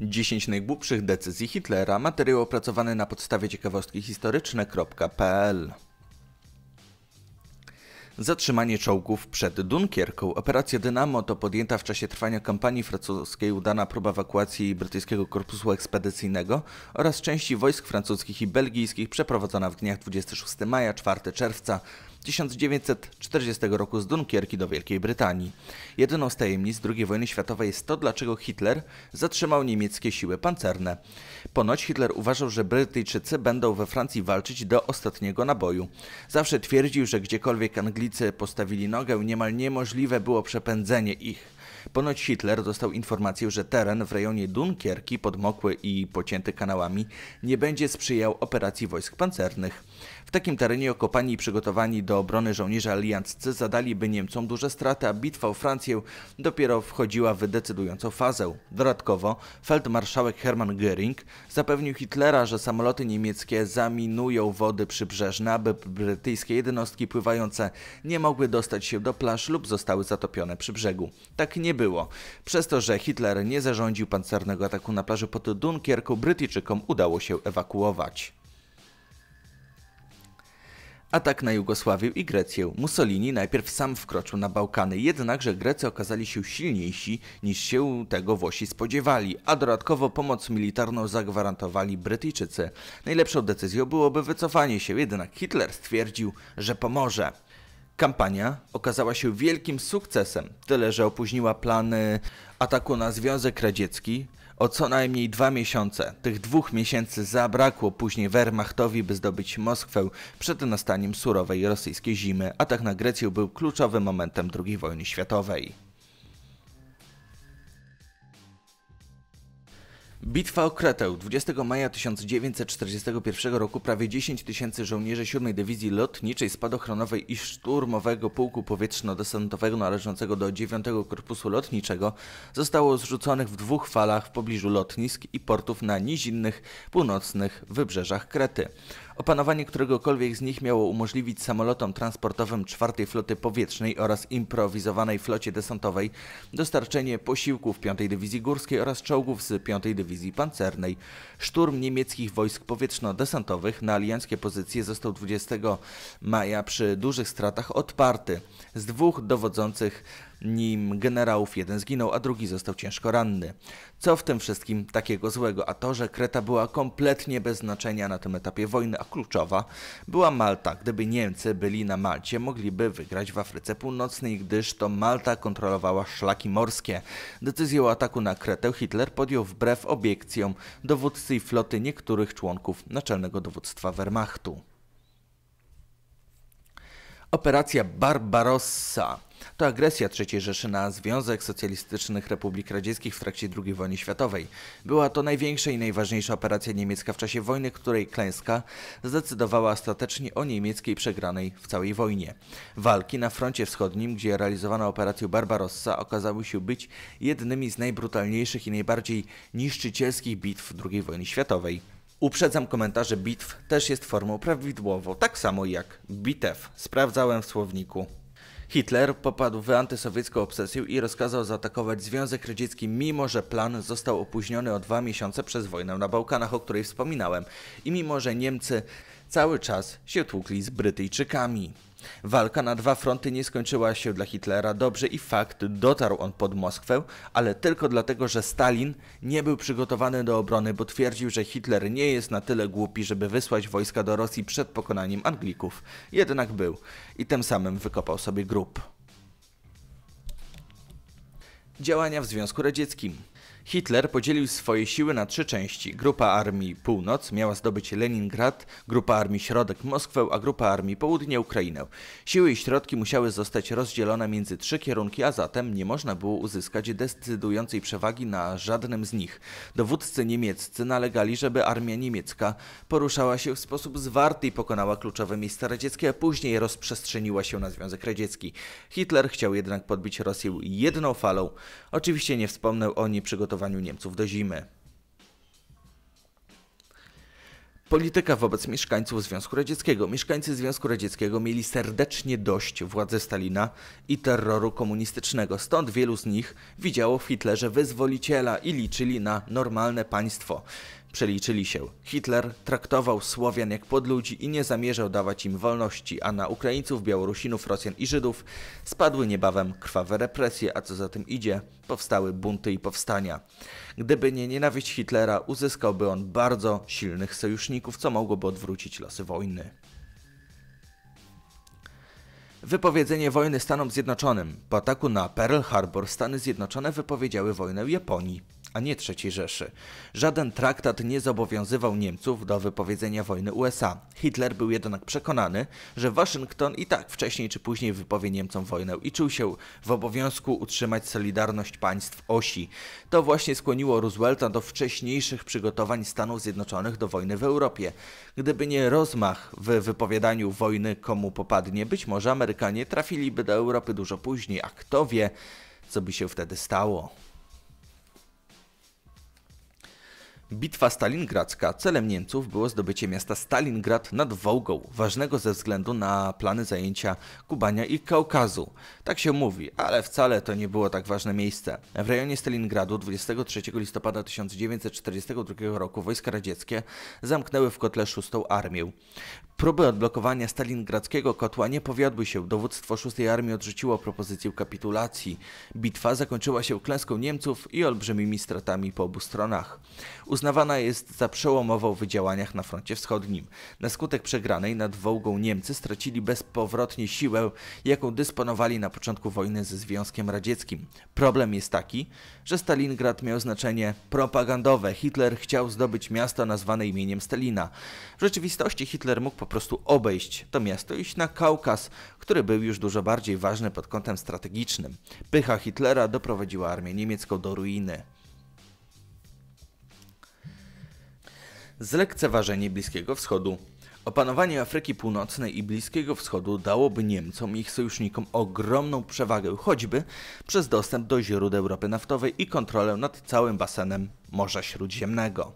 10 najgłupszych decyzji Hitlera, materiał opracowany na podstawie ciekawostki historyczne.pl Zatrzymanie czołgów przed Dunkierką. Operacja Dynamo to podjęta w czasie trwania kampanii francuskiej udana próba ewakuacji brytyjskiego korpusu ekspedycyjnego oraz części wojsk francuskich i belgijskich przeprowadzona w dniach 26 maja 4 czerwca 1940 roku z Dunkierki do Wielkiej Brytanii. Jedyną z tajemnic II wojny światowej jest to, dlaczego Hitler zatrzymał niemieckie siły pancerne. Ponoć Hitler uważał, że Brytyjczycy będą we Francji walczyć do ostatniego naboju. Zawsze twierdził, że gdziekolwiek Anglicy ulicy postawili nogę, niemal niemożliwe było przepędzenie ich. Ponoć Hitler dostał informację, że teren w rejonie Dunkierki, podmokły i pocięty kanałami, nie będzie sprzyjał operacji wojsk pancernych. W takim terenie okopani i przygotowani do obrony żołnierze alianccy zadaliby Niemcom duże straty, a bitwa o Francję dopiero wchodziła w decydującą fazę. Dodatkowo feldmarszałek Hermann Göring zapewnił Hitlera, że samoloty niemieckie zaminują wody przybrzeżne, aby brytyjskie jednostki pływające nie mogły dostać się do plaż lub zostały zatopione przy brzegu. Tak nie było. Przez to, że Hitler nie zarządził pancernego ataku na plaży pod Dunkierką, Brytyjczykom udało się ewakuować. Atak na Jugosławię i Grecję. Mussolini najpierw sam wkroczył na Bałkany, jednakże Grecy okazali się silniejsi niż się tego Włosi spodziewali, a dodatkowo pomoc militarną zagwarantowali Brytyjczycy. Najlepszą decyzją byłoby wycofanie się, jednak Hitler stwierdził, że pomoże. Kampania okazała się wielkim sukcesem, tyle że opóźniła plany ataku na Związek Radziecki, o co najmniej dwa miesiące. Tych dwóch miesięcy zabrakło później Wehrmachtowi, by zdobyć Moskwę przed nastaniem surowej rosyjskiej zimy. Atak na Grecję był kluczowym momentem II wojny światowej. Bitwa o Kretę. 20 maja 1941 roku prawie 10 tysięcy żołnierzy 7 Dywizji Lotniczej Spadochronowej i Szturmowego Pułku Powietrzno-Desantowego należącego do 9 Korpusu Lotniczego zostało zrzuconych w dwóch falach w pobliżu lotnisk i portów na nizinnych, północnych wybrzeżach Krety. Opanowanie któregokolwiek z nich miało umożliwić samolotom transportowym czwartej floty powietrznej oraz improwizowanej flocie desantowej dostarczenie posiłków 5 Dywizji Górskiej oraz czołgów z 5 Dywizji Pancernej. Szturm niemieckich wojsk powietrzno-desantowych na alianckie pozycje został 20 maja przy dużych stratach odparty. Z dwóch dowodzących nim generałów jeden zginął, a drugi został ciężko ranny. Co w tym wszystkim takiego złego? A to, że Kreta była kompletnie bez znaczenia na tym etapie wojny, a kluczowa była Malta. Gdyby Niemcy byli na Malcie, mogliby wygrać w Afryce Północnej, gdyż to Malta kontrolowała szlaki morskie. Decyzję o ataku na Kretę Hitler podjął wbrew obiekcjom dowódcy i floty niektórych członków naczelnego dowództwa Wehrmachtu. Operacja Barbarossa to agresja III Rzeszy na Związek Socjalistycznych Republik Radzieckich w trakcie II wojny światowej. Była to największa i najważniejsza operacja niemiecka w czasie wojny, której klęska zdecydowała ostatecznie o niemieckiej przegranej w całej wojnie. Walki na froncie wschodnim, gdzie realizowano operację Barbarossa, okazały się być jednymi z najbrutalniejszych i najbardziej niszczycielskich bitw II wojny światowej. Uprzedzam komentarze bitw też jest formą prawidłową, tak samo jak bitew. Sprawdzałem w słowniku. Hitler popadł w antysowiecką obsesję i rozkazał zaatakować Związek Radziecki, mimo że plan został opóźniony o dwa miesiące przez wojnę na Bałkanach, o której wspominałem. I mimo że Niemcy cały czas się tłukli z Brytyjczykami. Walka na dwa fronty nie skończyła się dla Hitlera dobrze i fakt dotarł on pod Moskwę, ale tylko dlatego, że Stalin nie był przygotowany do obrony, bo twierdził, że Hitler nie jest na tyle głupi, żeby wysłać wojska do Rosji przed pokonaniem Anglików. Jednak był i tym samym wykopał sobie grób. Działania w Związku Radzieckim Hitler podzielił swoje siły na trzy części. Grupa Armii Północ miała zdobyć Leningrad, Grupa Armii Środek Moskwę, a Grupa Armii Południe Ukrainę. Siły i środki musiały zostać rozdzielone między trzy kierunki, a zatem nie można było uzyskać decydującej przewagi na żadnym z nich. Dowódcy niemieccy nalegali, żeby armia niemiecka poruszała się w sposób zwarty i pokonała kluczowe miejsca radzieckie, a później rozprzestrzeniła się na Związek Radziecki. Hitler chciał jednak podbić Rosję jedną falą. Oczywiście nie wspomnę o nieprzygotowaniu przygotowaniu Niemców do zimy. Polityka wobec mieszkańców Związku Radzieckiego. Mieszkańcy Związku Radzieckiego mieli serdecznie dość władzy Stalina i terroru komunistycznego, stąd wielu z nich widziało w Hitlerze wyzwoliciela i liczyli na normalne państwo. Przeliczyli się. Hitler traktował Słowian jak podludzi i nie zamierzał dawać im wolności, a na Ukraińców, Białorusinów, Rosjan i Żydów spadły niebawem krwawe represje, a co za tym idzie, powstały bunty i powstania. Gdyby nie nienawiść Hitlera, uzyskałby on bardzo silnych sojuszników, co mogłoby odwrócić losy wojny. Wypowiedzenie wojny Stanom Zjednoczonym. Po ataku na Pearl Harbor Stany Zjednoczone wypowiedziały wojnę Japonii a nie III Rzeszy. Żaden traktat nie zobowiązywał Niemców do wypowiedzenia wojny USA. Hitler był jednak przekonany, że Waszyngton i tak wcześniej czy później wypowie Niemcom wojnę i czuł się w obowiązku utrzymać solidarność państw osi. To właśnie skłoniło Roosevelta do wcześniejszych przygotowań Stanów Zjednoczonych do wojny w Europie. Gdyby nie rozmach w wypowiadaniu wojny komu popadnie, być może Amerykanie trafiliby do Europy dużo później, a kto wie, co by się wtedy stało. Bitwa stalingradzka. Celem Niemców było zdobycie miasta Stalingrad nad Wołgą, ważnego ze względu na plany zajęcia Kubania i Kaukazu. Tak się mówi, ale wcale to nie było tak ważne miejsce. W rejonie Stalingradu 23 listopada 1942 roku wojska radzieckie zamknęły w kotle VI Armię. Próby odblokowania stalingradzkiego kotła nie powiodły się. Dowództwo VI Armii odrzuciło propozycję kapitulacji. Bitwa zakończyła się klęską Niemców i olbrzymimi stratami po obu stronach. Uznawana jest za przełomową w działaniach na froncie wschodnim. Na skutek przegranej nad Wołgą Niemcy stracili bezpowrotnie siłę, jaką dysponowali na początku wojny ze Związkiem Radzieckim. Problem jest taki, że Stalingrad miał znaczenie propagandowe. Hitler chciał zdobyć miasto nazwane imieniem Stalina. W rzeczywistości Hitler mógł po prostu obejść to miasto i iść na Kaukaz, który był już dużo bardziej ważny pod kątem strategicznym. Pycha Hitlera doprowadziła armię niemiecką do ruiny. Zlekceważenie Bliskiego Wschodu Opanowanie Afryki Północnej i Bliskiego Wschodu dałoby Niemcom i ich sojusznikom ogromną przewagę, choćby przez dostęp do źródeł ropy naftowej i kontrolę nad całym basenem Morza Śródziemnego.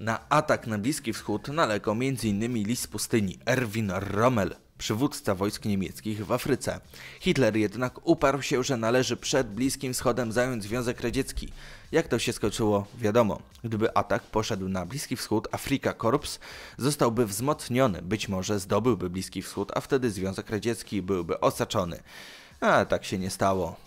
Na atak na Bliski Wschód nalegał m.in. list pustyni Erwin Rommel, przywódca wojsk niemieckich w Afryce. Hitler jednak uparł się, że należy przed Bliskim Wschodem zająć Związek Radziecki. Jak to się skończyło, wiadomo. Gdyby atak poszedł na Bliski Wschód, Afrika Korps zostałby wzmocniony, być może zdobyłby Bliski Wschód, a wtedy Związek Radziecki byłby osaczony. A tak się nie stało.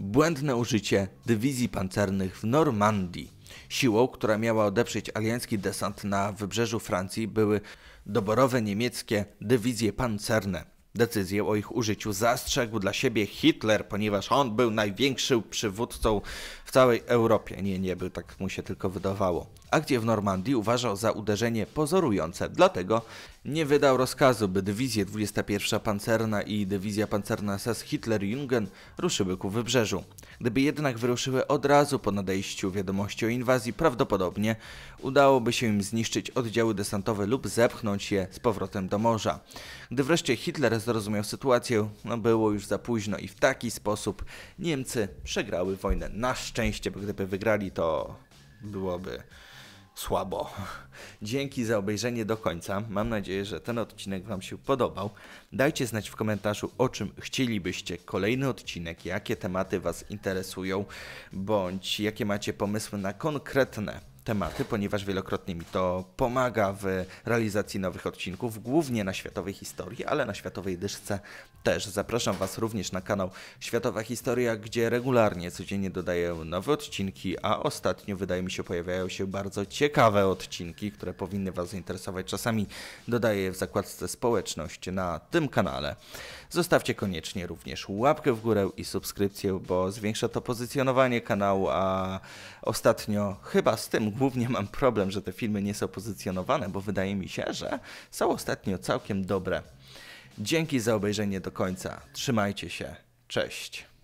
błędne użycie dywizji pancernych w Normandii. Siłą, która miała odeprzeć aliancki desant na wybrzeżu Francji, były doborowe niemieckie dywizje pancerne. Decyzję o ich użyciu zastrzegł dla siebie Hitler, ponieważ on był największym przywódcą w całej Europie. Nie, nie był, tak mu się tylko wydawało. Akcję w Normandii uważał za uderzenie pozorujące, dlatego nie wydał rozkazu, by dywizje 21 Pancerna i dywizja pancerna SS Hitler-Jungen ruszyły ku wybrzeżu. Gdyby jednak wyruszyły od razu po nadejściu wiadomości o inwazji, prawdopodobnie udałoby się im zniszczyć oddziały desantowe lub zepchnąć je z powrotem do morza. Gdy wreszcie Hitler zrozumiał sytuację, no było już za późno i w taki sposób Niemcy przegrały wojnę. Na szczęście, bo gdyby wygrali, to byłoby słabo. Dzięki za obejrzenie do końca. Mam nadzieję, że ten odcinek Wam się podobał. Dajcie znać w komentarzu, o czym chcielibyście kolejny odcinek, jakie tematy Was interesują, bądź jakie macie pomysły na konkretne tematy, ponieważ wielokrotnie mi to pomaga w realizacji nowych odcinków, głównie na światowej historii, ale na światowej dyszce też. Zapraszam Was również na kanał Światowa Historia, gdzie regularnie, codziennie dodaję nowe odcinki, a ostatnio wydaje mi się pojawiają się bardzo ciekawe odcinki, które powinny Was zainteresować. Czasami dodaję je w zakładce społeczność na tym kanale. Zostawcie koniecznie również łapkę w górę i subskrypcję, bo zwiększa to pozycjonowanie kanału, a ostatnio chyba z tym głównie mam problem, że te filmy nie są pozycjonowane, bo wydaje mi się, że są ostatnio całkiem dobre. Dzięki za obejrzenie do końca. Trzymajcie się. Cześć.